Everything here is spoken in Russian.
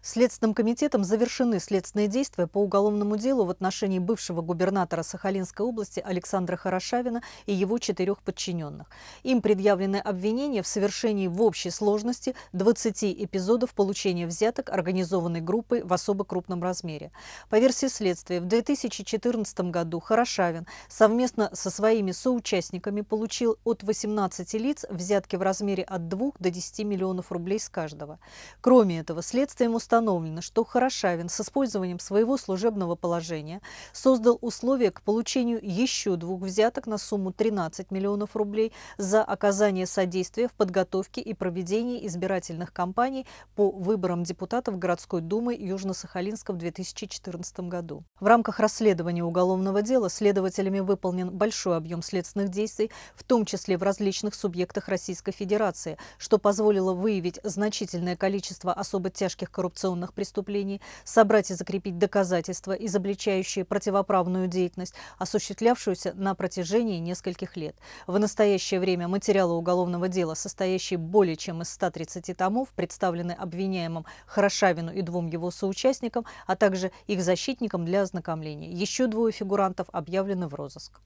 Следственным комитетом завершены следственные действия по уголовному делу в отношении бывшего губернатора Сахалинской области Александра Хорошавина и его четырех подчиненных. Им предъявлены обвинения в совершении в общей сложности 20 эпизодов получения взяток организованной группой в особо крупном размере. По версии следствия, в 2014 году Хорошавин совместно со своими соучастниками получил от 18 лиц взятки в размере от 2 до 10 миллионов рублей с каждого. Кроме этого, следствием установлено, установлено, что Хорошавин с использованием своего служебного положения создал условия к получению еще двух взяток на сумму 13 миллионов рублей за оказание содействия в подготовке и проведении избирательных кампаний по выборам депутатов городской думы Южно-Сахалинска в 2014 году. В рамках расследования уголовного дела следователями выполнен большой объем следственных действий, в том числе в различных субъектах Российской Федерации, что позволило выявить значительное количество особо тяжких коррупционных коррупционных преступлений, собрать и закрепить доказательства, изобличающие противоправную деятельность, осуществлявшуюся на протяжении нескольких лет. В настоящее время материалы уголовного дела, состоящие более чем из 130 томов, представлены обвиняемым Хорошавину и двум его соучастникам, а также их защитникам для ознакомления. Еще двое фигурантов объявлены в розыск.